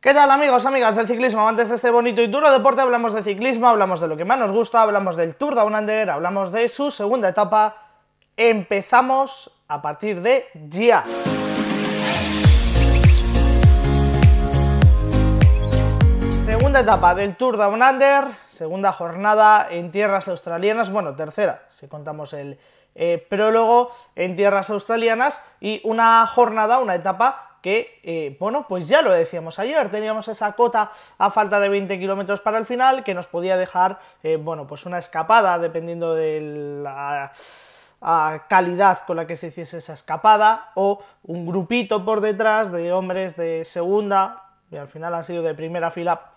¿Qué tal amigos, amigas del ciclismo? Antes de este bonito y duro deporte hablamos de ciclismo, hablamos de lo que más nos gusta, hablamos del Tour Down Under, hablamos de su segunda etapa. Empezamos a partir de ya. Segunda etapa del Tour Down Under, segunda jornada en tierras australianas, bueno, tercera, si contamos el eh, prólogo en tierras australianas y una jornada, una etapa que, eh, bueno, pues ya lo decíamos ayer, teníamos esa cota a falta de 20 kilómetros para el final que nos podía dejar, eh, bueno, pues una escapada dependiendo de la calidad con la que se hiciese esa escapada o un grupito por detrás de hombres de segunda y al final han sido de primera fila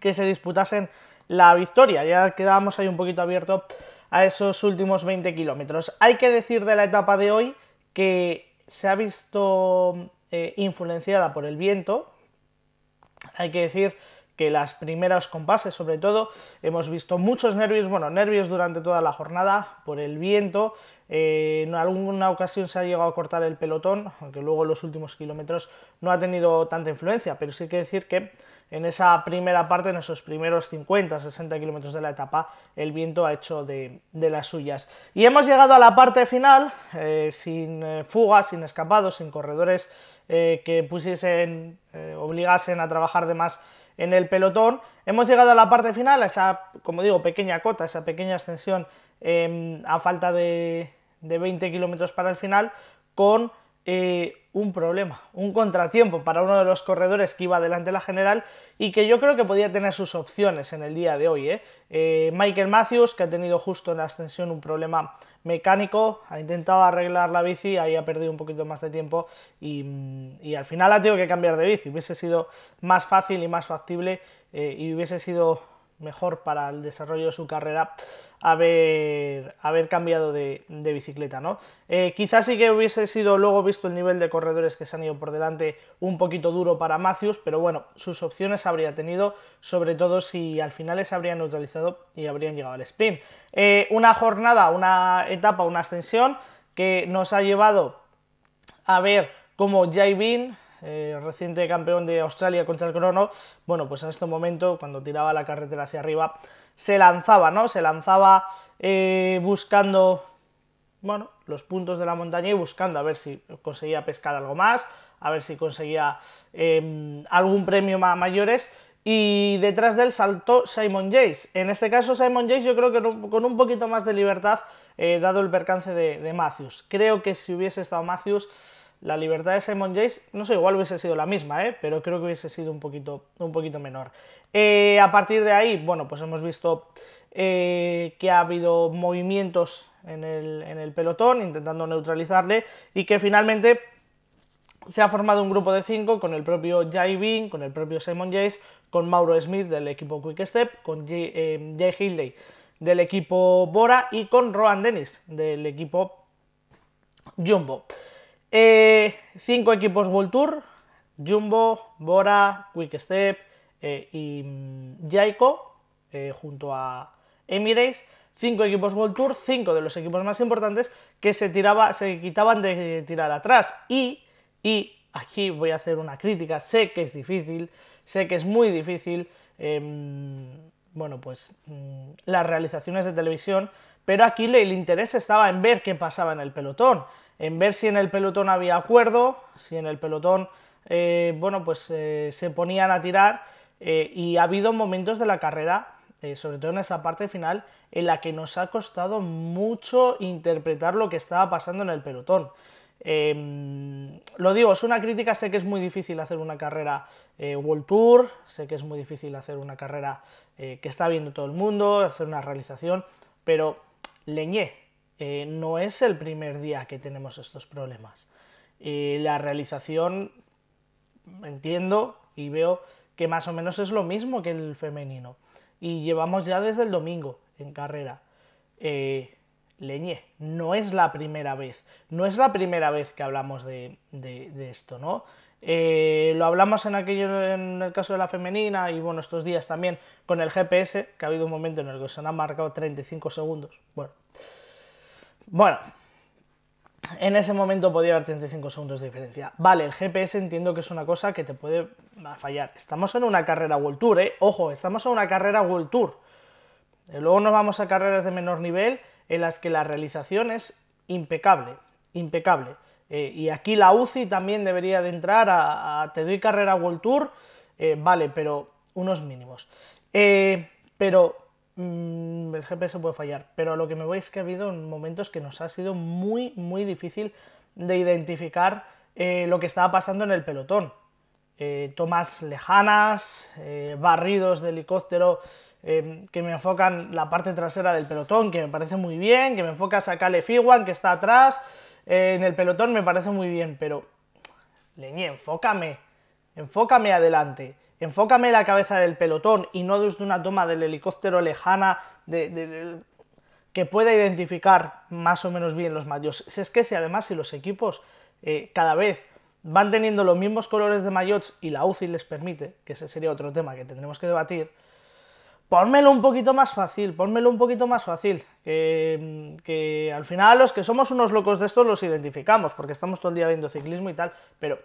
que se disputasen la victoria. Ya quedábamos ahí un poquito abierto a esos últimos 20 kilómetros. Hay que decir de la etapa de hoy que se ha visto eh, influenciada por el viento. Hay que decir que las primeras compases, sobre todo, hemos visto muchos nervios, bueno, nervios durante toda la jornada por el viento. Eh, en alguna ocasión se ha llegado a cortar el pelotón, aunque luego los últimos kilómetros no ha tenido tanta influencia, pero sí hay que decir que en esa primera parte, en esos primeros 50, 60 kilómetros de la etapa, el viento ha hecho de, las suyas. Y hemos llegado a la parte final, eh, sin fugas, sin escapados, sin corredores eh, que pusiesen, eh, obligasen a trabajar de más en el pelotón. Hemos llegado a la parte final, a esa, como digo, pequeña cota, esa pequeña extensión em, a falta de, 20 kilómetros para el final, con eh, un problema, un contratiempo para uno de los corredores que iba delante de la general y que yo creo que podía tener sus opciones en el día de hoy. Michael Matthews, que ha tenido justo en la ascensión un problema mecánico, ha intentado arreglar la bici, ahí ha perdido un poquito más de tiempo y, al final ha tenido que cambiar de bici. Hubiese sido más fácil y más factible eh, y hubiese sido mejor para el desarrollo de su carrera haber, haber cambiado de, bicicleta, ¿no? Eh, quizás sí que hubiese sido luego visto el nivel de corredores que se han ido por delante un poquito duro para Matthews, pero bueno, sus opciones habría tenido, sobre todo si al final se habrían neutralizado y habrían llegado al spin. Eh, una jornada, una etapa, una ascensión que nos ha llevado a ver cómo Bean eh, reciente campeón de Australia contra el crono, bueno, pues en este momento, cuando tiraba la carretera hacia arriba, se lanzaba, ¿no? Se lanzaba eh, buscando, bueno, los puntos de la montaña y buscando a ver si conseguía pescar algo más, a ver si conseguía em, algún premio más mayores. Y detrás de él saltó Simon Jace. En este caso, Simon Jace, yo creo que con un poquito más de libertad, eh, dado el percance de, de Matthews. Creo que si hubiese estado Matthews, la libertad de Simon Jace, no sé, igual hubiese sido la misma, ¿eh? pero creo que hubiese sido un poquito, un poquito menor. Eh, a partir de ahí, bueno, pues hemos visto eh, que ha habido movimientos en el, pelotón, intentando neutralizarle, y que finalmente se ha formado un grupo de cinco con el propio Jai Bean, con el propio Simon Jace, con Mauro Smith del equipo Quick Step, con Jay, eh, del equipo Bora y con Rohan Dennis del equipo Jumbo. 5 eh, cinco equipos World Tour, Jumbo, Bora, Quickstep Step eh, y mm, Jaico, eh, junto a Emirates. Cinco equipos World Tour, cinco de los equipos más importantes que se, tiraba, se quitaban de tirar atrás. Y, y aquí voy a hacer una crítica, sé que es difícil, sé que es muy difícil, em, bueno, pues mm, las realizaciones de televisión, pero aquí el interés estaba en ver qué pasaba en el pelotón en ver si en el pelotón había acuerdo, si en el pelotón, eh, bueno, pues eh, se ponían a tirar eh, y ha habido momentos de la carrera, sobre todo en esa parte final, en la que nos ha costado mucho interpretar lo que estaba pasando en el pelotón. Em, lo digo, es una crítica, sé que es muy difícil hacer una carrera World Tour, sé que es muy difícil hacer una carrera que está viendo todo el mundo, hacer una realización, pero leñé, eh, no es el primer día que tenemos estos problemas. la realización, entiendo y veo que más o menos es lo mismo que el femenino. Y llevamos ya desde el domingo en carrera. Eh, no es la primera vez, no es la primera vez que hablamos de, esto, ¿no? Eh, lo hablamos en aquello, en el caso de la femenina y bueno, estos días también con el GPS, que ha habido un momento en el que se han marcado 35 segundos. Bueno, bueno, en ese momento podía haber 35 segundos de diferencia. Vale, el GPS entiendo que es una cosa que te puede fallar. Estamos en una carrera World Tour, ¿eh? Ojo, estamos en una carrera World Tour. Eh, luego nos vamos a carreras de menor nivel en las que la realización es impecable, impecable. Eh, y aquí la UCI también debería de entrar a, te doy carrera World Tour, eh, vale, pero unos mínimos. pero mmm, el GPS puede fallar, pero a lo que me voy es que ha habido momentos que nos ha sido muy, muy difícil de identificar eh, lo que estaba pasando en el pelotón. Eh, tomas lejanas, eh, barridos de helicóptero que me enfocan la parte trasera del pelotón, que me parece muy bien, que me enfoca a Kale que está atrás, en el pelotón me parece muy bien, pero leñé, enfócame, enfócame adelante. Enfócame la cabeza del pelotón y no desde una toma del helicóptero lejana que pueda identificar más o menos bien los maillots. Si es que si además si los equipos eh, cada vez van teniendo los mismos colores de mayots y la UCI les permite, que ese sería otro tema que tendremos que debatir, pónmelo un poquito más fácil, pónmelo un poquito más fácil, que, que al final los que somos unos locos de estos los identificamos, porque estamos todo el día viendo ciclismo y tal, pero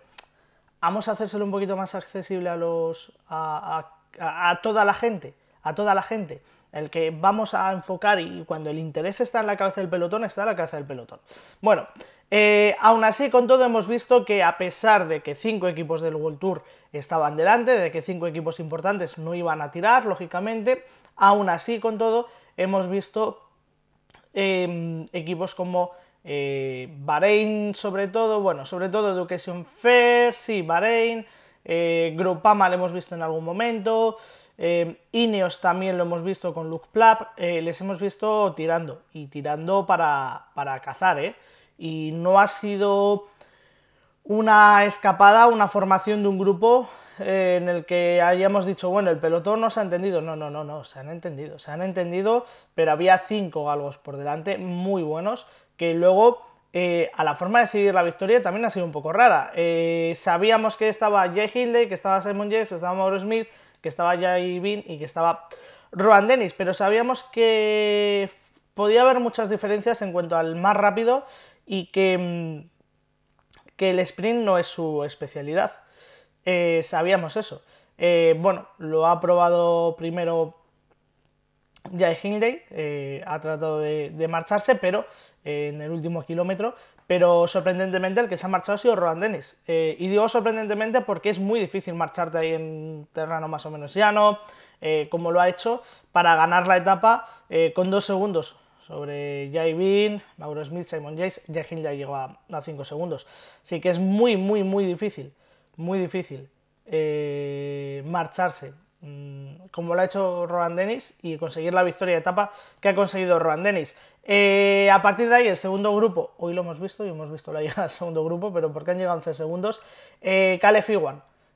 vamos a hacérselo un poquito más accesible a los a, toda la gente, a toda la gente. El que vamos a enfocar y cuando el interés está en la cabeza del pelotón, está en la cabeza del pelotón. Bueno, eh, aún así, con todo, hemos visto que a pesar de que cinco equipos del World Tour estaban delante, de que cinco equipos importantes no iban a tirar, lógicamente, aún así, con todo, hemos visto em, equipos como eh, Bahrein sobre todo, bueno, sobre todo Education Fair, sí, Bahrein, eh, Groupama lo hemos visto en algún momento, eh, Ineos también lo hemos visto con Luke Plapp, eh, les hemos visto tirando, y tirando para, para cazar, ¿eh? Y no ha sido una escapada, una formación de un grupo eh, en el que hayamos dicho, bueno, el pelotón no se ha entendido. No, no, no, no, se han entendido, se han entendido, pero había cinco galgos por delante muy buenos luego eh, a la forma de decidir la victoria también ha sido un poco rara. Eh, sabíamos que estaba Jay Hindley, que estaba Simon Yates, que estaba Mauro Smith, que estaba Jay Bean y que estaba Rowan Dennis, pero sabíamos que podía haber muchas diferencias en cuanto al más rápido y que, mm, que el sprint no es su especialidad. Eh, sabíamos eso. bueno, lo ha probado primero Jai Hindley eh, ha tratado de, marcharse, pero eh, en el último kilómetro, pero sorprendentemente el que se ha marchado ha sido Roland Dennis. Eh, y digo sorprendentemente porque es muy difícil marcharte ahí en terreno más o menos llano, como lo ha hecho, para ganar la etapa con dos segundos sobre Jai Bean, Mauro Smith, Simon Yates, Jai Hindley llegó a cinco segundos. Así que es muy, muy, muy difícil, muy difícil marcharse. Mm, como lo ha hecho Rohan Dennis y conseguir la victoria de etapa que ha conseguido Rohan Dennis. Eh, a partir de ahí, el segundo grupo, hoy lo hemos visto y hemos visto la llegada del segundo grupo, pero porque han llegado 11 segundos, eh, Caleb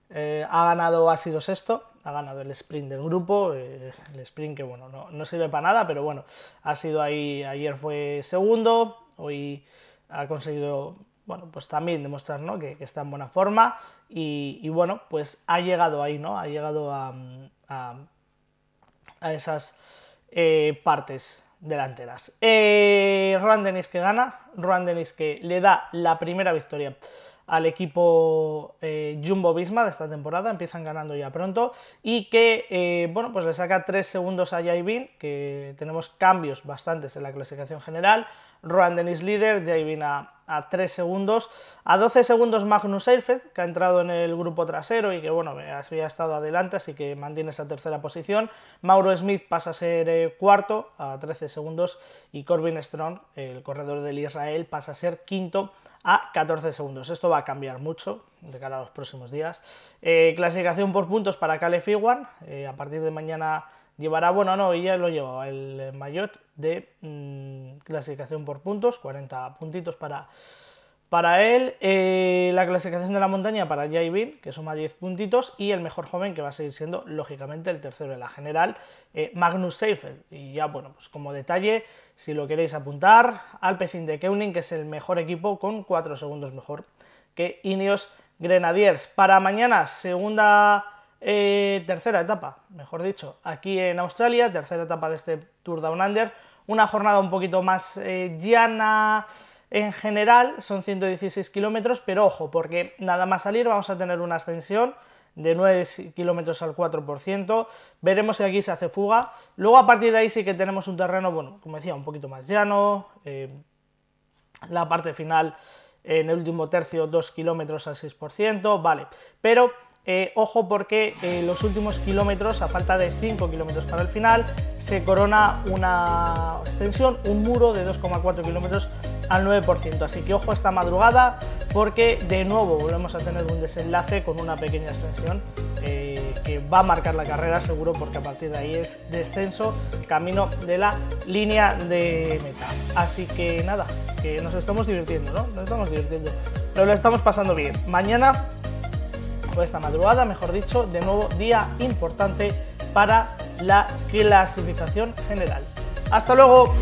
eh, ha ganado, ha sido sexto, ha ganado el sprint del grupo, eh, el sprint que bueno, no, sirve para nada, pero bueno, ha sido ahí, ayer fue segundo, hoy ha conseguido, bueno, pues también demostrar ¿no? que, está en buena forma y, y, bueno, pues ha llegado ahí, ¿no? Ha llegado a, mm, a, esas eh, partes delanteras. Eh, Ruan que gana, Ruan Denis que le da la primera victoria al equipo eh, Jumbo Visma de esta temporada, empiezan ganando ya pronto y que eh, bueno, pues le saca 3 segundos a Jaivin, que tenemos cambios bastantes en la clasificación general, Ruan Denis líder, Jaivin a a 3 segundos, a 12 segundos Magnus Eifert, que ha entrado en el grupo trasero y que bueno, había estado adelante, así que mantiene esa tercera posición. Mauro Smith pasa a ser eh, cuarto a 13 segundos y Corbin Strong, el corredor del Israel, pasa a ser quinto a 14 segundos. Esto va a cambiar mucho de cara a los próximos días. Eh, clasificación por puntos para kalef Juan eh, a partir de mañana Llevará, bueno, no, ya lo llevaba el eh, Mayotte de mm, clasificación por puntos, 40 puntitos para, para él. Eh, la clasificación de la montaña para Vin, que suma 10 puntitos, y el mejor joven, que va a seguir siendo, lógicamente, el tercero de la general, eh, Magnus Seifert. Y ya, bueno, pues como detalle, si lo queréis apuntar, Alpecin de Keuning, que es el mejor equipo, con 4 segundos mejor que Ineos Grenadiers. Para mañana, segunda eh, tercera etapa, mejor dicho, aquí en Australia, tercera etapa de este Tour Down Under, una jornada un poquito más eh, llana en general, son 116 kilómetros, pero ojo, porque nada más salir vamos a tener una ascensión de 9 kilómetros al 4%, veremos si aquí se hace fuga, luego a partir de ahí sí que tenemos un terreno, bueno, como decía, un poquito más llano, eh, la parte final en el último tercio 2 kilómetros al 6%, vale, pero eh, ojo porque eh, los últimos kilómetros, a falta de 5 kilómetros para el final, se corona una extensión, un muro de 2,4 kilómetros al 9%. Así que ojo esta madrugada porque de nuevo volvemos a tener un desenlace con una pequeña extensión eh, que va a marcar la carrera seguro porque a partir de ahí es descenso camino de la línea de meta. Así que nada, que nos estamos divirtiendo, ¿no? Nos estamos divirtiendo. Pero lo estamos pasando bien. Mañana esta madrugada, mejor dicho, de nuevo día importante para la clasificación general. Hasta luego.